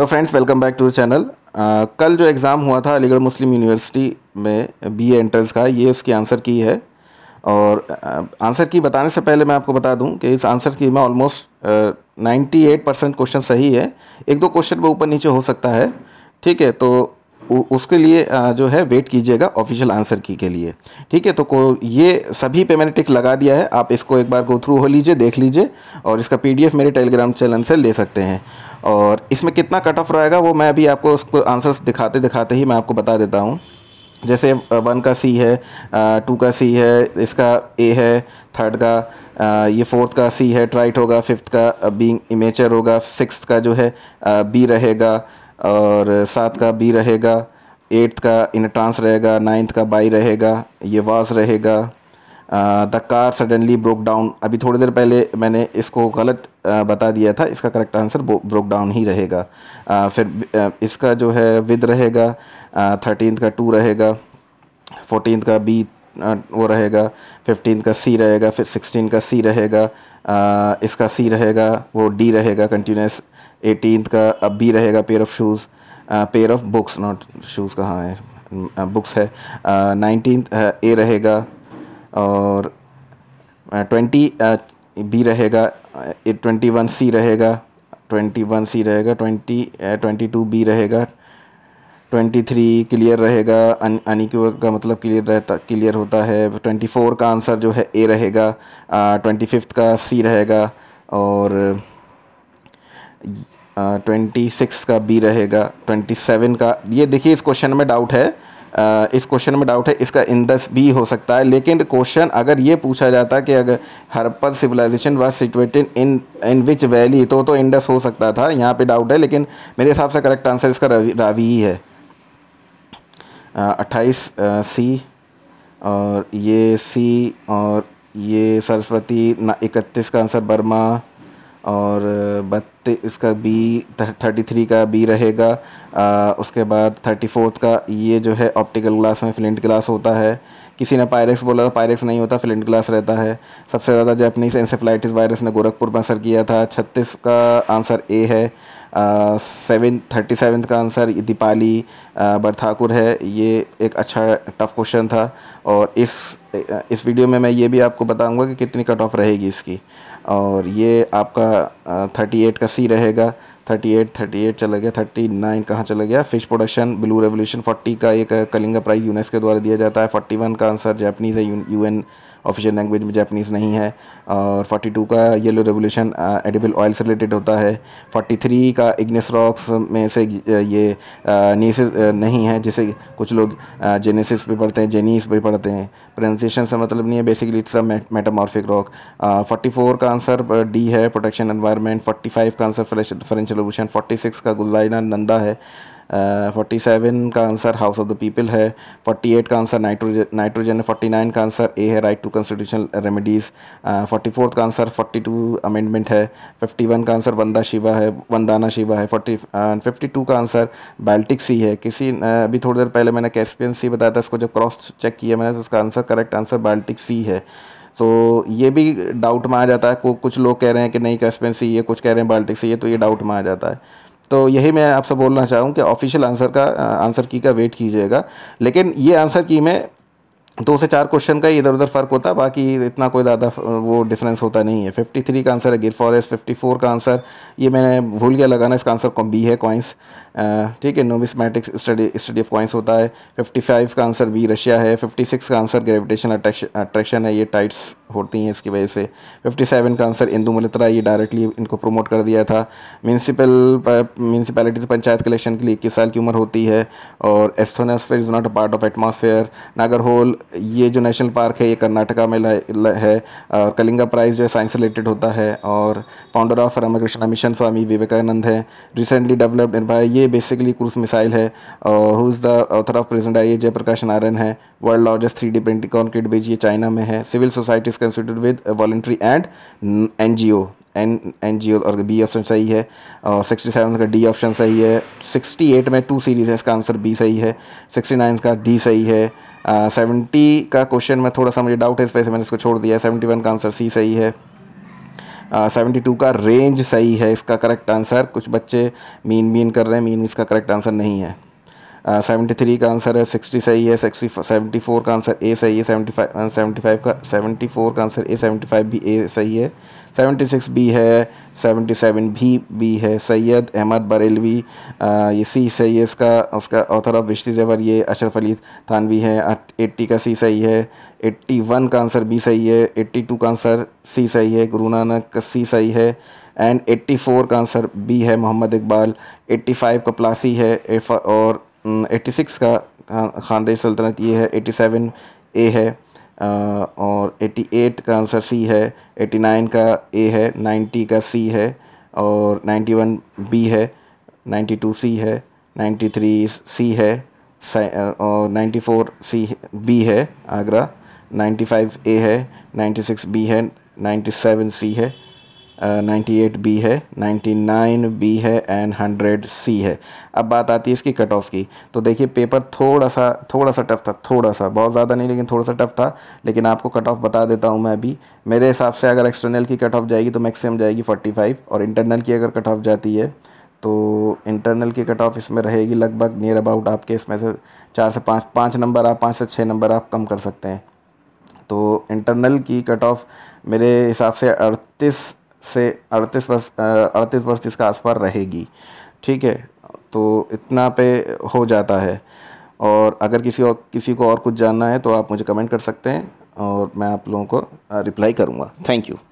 तो friends welcome back to channel कल जो एग्ज़ाम हुआ था अलीगढ़ मुस्लिम यूनिवर्सिटी में बी एंट्रेंस का ये उसकी आंसर की है और आंसर uh, की बताने से पहले मैं आपको बता दूं कि इस आंसर की में almost ninety eight percent question सही है एक दो क्वेश्चन में ऊपर नीचे हो सकता है ठीक है तो उसके लिए जो है वेट कीजिएगा ऑफिशियल आंसर की के लिए ठीक है तो को ये सभी पे मैंने टिक लगा दिया है आप इसको एक बार गो थ्रू हो लीजिए देख लीजिए और इसका पीडीएफ मेरे टेलीग्राम चैनल से ले सकते हैं और इसमें कितना कट ऑफ रहेगा वो मैं अभी आपको उसको आंसर्स दिखाते दिखाते ही मैं आपको बता देता हूँ जैसे वन का सी है टू का सी है इसका ए है थर्ड का ये फोर्थ का सी है ट्राइट होगा फिफ्थ का बीइंग इमेचर होगा सिक्स का जो है बी रहेगा और सात का बी रहेगा एट्थ का इन ट्रांस रहेगा नाइन्थ का बाई रहेगा ये वास रहेगा the car suddenly broke down अभी थोड़ी देर पहले मैंने इसको गलत बता दिया था इसका करेक्ट आंसर ब्रोक डाउन ही रहेगा फिर इसका जो है विद रहेगा थर्टीन का टू रहेगा फोर्टीन का बी वो रहेगा फिफ्टीन का सी रहेगा फिर सिक्सटीन का सी रहेगा इसका सी रहेगा वो डी रहेगा कंटिन्यूस एटीन का अब भी रहेगा pair of shoes pair of books not shoes कहाँ uh, है बुक्स है नाइनटीन ए रहेगा और ट्वेंटी uh, बी uh, रहेगा ट्वेंटी वन सी रहेगा ट्वेंटी वन सी रहेगा ट्वेंटी ट्वेंटी टू बी रहेगा ट्वेंटी थ्री क्लियर रहेगा अनिक्यू का मतलब क्लियर रहता क्लियर होता है ट्वेंटी फोर का आंसर जो है ए रहेगा ट्वेंटी फिफ्थ का सी रहेगा और ट्वेंटी सिक्स का बी रहेगा ट्वेंटी सेवन का ये देखिए इस क्वेश्चन में डाउट है इस क्वेश्चन में डाउट है इसका इंदस भी हो सकता है लेकिन क्वेश्चन अगर ये पूछा जाता कि अगर Harappan civilisation was situated in in which valley तो तो इंडस हो सकता था यहाँ पे डाउट है लेकिन मेरे हिसाब से करेक्ट आंसर इसका रावी, रावी ही है अट्ठाईस सी और ये सी और ये सरस्वती इकतीस का आंसर बर्मा और बत्तीस इसका बी थर्टी थ्री का बी रहेगा आ, उसके बाद थर्टी फोर्थ का ये जो है ऑप्टिकल ग्लास में फ्लिंट ग्लास होता है किसी ने पायरेक्स बोला था पायरेक्स नहीं होता फ्लिंट ग्लास रहता है सबसे ज़्यादा जैपनीज एनसेफ्लाइटिस वायरस ने गोरखपुर में असर किया था छत्तीस का आंसर ए है सेवन थर्टी सेवन का आंसर दीपाली बरथाकुर है ये एक अच्छा टफ क्वेश्चन था और इस इस वीडियो में मैं ये भी आपको बताऊंगा कि कितनी कट ऑफ रहेगी इसकी और ये आपका थर्टी एट का सी रहेगा थर्टी एट थर्टी एट चला गया थर्टी नाइन कहाँ चला गया fish production blue revolution forty का एक कलिंगा प्राइज यूनेस्को के द्वारा दिया जाता है फोर्टी वन का आंसर जैपनीज़ है यू एन ऑफिशियल लैंग्वेज में जैपनीज़ नहीं है और 42 का येलो रेवोल्यूशन एडिबल ऑयल से रिलेटेड होता है 43 का इग्निस रॉक्स में से uh, ये नीस uh, uh, नहीं है जैसे कुछ लोग जेनेसिस भी पढ़ते हैं जेनीस भी पढ़ते हैं प्रोनाउंसिएशन से मतलब नहीं है basically it's a metamorphic rock forty का आंसर डी है प्रोटेक्शन एनवायरनमेंट फोर्टी का आंसर फ्रेंच रेवोल्यूशन फोर्टी का गुल्लाइना नंदा है फोर्टी uh, सेवन का answer house of the people है फोर्टी एट का आंसर नाइट्रोजन नाइट्रोजन है फोर्टी नाइन का आंसर ए है right to constitutional remedies forty fourth का आंसर फोर्टी टू अमेंडमेंट है फिफ्टी वन का आंसर वंदा शिवा है वंदाना शिवा है फोर्टी फिफ्टी टू का आंसर बाल्टिक सी है किसी uh, अभी थोड़ी देर पहले मैंने कैसपियन सी बताया था इसको जब क्रॉस चेक किया मैंने तो उसका answer correct answer Baltic sea है तो ये भी डाउट में आ जाता है कुछ लोग कह रहे हैं कि नहीं कैसपियन सी ये कुछ कह रहे हैं बाल्टिक सी ये तो ये डाउट में आ जाता है तो यही मैं आपसे बोलना चाहूँ कि ऑफिशियल आंसर का आंसर की का वेट कीजिएगा लेकिन ये आंसर की में दो से चार क्वेश्चन का इधर उधर फ़र्क होता है बाकी इतना कोई ज़्यादा वो डिफरेंस होता नहीं है 53 का आंसर है गिर फॉरेस्ट 54 का आंसर ये मैंने भूल गया लगाना इसका आंसर कौन बी है कॉइंस ठीक है numismatics study study of coins होता है 55 का आंसर बी रशिया है 56 का आंसर ग्रेविटेशन अट्रैक्शन है ये टाइट्स होती हैं इसकी वजह से 57 का आंसर इंदू मलित्रा ये डायरेक्टली इनको प्रमोट कर दिया था म्यूनसिपल म्यूनसिपैलिटी पंचायत कलेक्शन के लिए इक्कीस साल की उम्र होती है और asthenosphere is not a part of नागर नागरहोल ये जो नेशनल पार्क है ये कर्नाटका में है और कलिंगा प्राइज जो है साइंस रिलेटेड होता है और फाउंडर ऑफ रामाकृष्णा मिशन स्वामी विवेकानंद है रिसेंटली डेवलप्ड इन बाय ये ये बेसिकली क्रूज मिसाइल है और who is the author of present I Jayaprakash Narayan है world largest three D printing concrete bridge ये चाइना में है civil society is considered with voluntary and N G O N N G O और B option सही है और sixty seven का D option सही है सिक्सटी एट में टू सीरीज़ है इसका आंसर बी सही है सिक्सटी नाइन का डी सही है सेवेंटी uh, का क्वेश्चन में थोड़ा सा मुझे डाउट है इस वजह से मैंने इसको छोड़ दिया है सेवेंटी वन का आंसर सी सही है सेवेंटी uh, टू का रेंज सही है इसका करेक्ट आंसर कुछ बच्चे मीन मीन कर रहे हैं मीन इसका करेक्ट आंसर नहीं है सेवेंटी uh, थ्री का आंसर है सिक्सटी सही है सिक्सटी सेवेंटी फोर का आंसर ए सही है सेवेंटी फाइव सेवेंटी फाइव का सेवेंटी फोर का आंसर ए सेवेंटी फाइव भी ए सही है सेवेंटी सिक्स बी है सेवेंटी सेवन भी बी है सैयद अहमद बरेलवी uh, ये सी सही है इसका उसका ऑथर ऑफ विश्ती जेवर ये अशरफ अली थानवी है एट्टी का सी सही है एट्टी वन का आंसर बी सही है एट्टी टू का आंसर सी सही है गुरु नानक का सी सही है एंड एट्टी फोर का आंसर बी है मोहम्मद इकबाल एट्टी फाइव का प्लासी है और एट्टी सिक्स का हाँ, खानदेश सल्तनत ये है एट्टी सेवन ए है और एट्टी एट का आंसर सी है एट्टी नाइन का ए है नाइन्टी का सी है और नाइन्टी वन बी है नाइन्टी टू सी है नाइन्टी थ्री सी है और नाइन्टी फोर सी बी है आगरा 95 ए है 96 बी है 97 सी है नाइन्टी एट बी है नाइन्टी नाइन बी है एंड हंड्रेड सी है अब बात आती है इसकी कट ऑफ की तो देखिए पेपर थोड़ा सा थोड़ा सा टफ था थोड़ा सा बहुत ज़्यादा नहीं लेकिन थोड़ा सा टफ था लेकिन आपको कट ऑफ बता देता हूँ मैं अभी मेरे हिसाब से अगर एक्सटर्नल की कट ऑफ जाएगी तो मैक्सिमम जाएगी फोर्टी फाइव और इंटरनल की अगर कट ऑफ जाती है तो इंटरनल की कट ऑफ इसमें रहेगी लगभग नियर अबाउट आपके इसमें से चार से पाँच पाँच नंबर आप पाँच से छः नंबर आप कम कर सकते हैं तो इंटरनल की कट ऑफ मेरे हिसाब से अड़तीस से अड़तीस वर्ष अड़तीस वर्ष इसका पार रहेगी ठीक है तो इतना पे हो जाता है और अगर किसी और किसी को और कुछ जानना है तो आप मुझे कमेंट कर सकते हैं और मैं आप लोगों को रिप्लाई करूँगा थैंक यू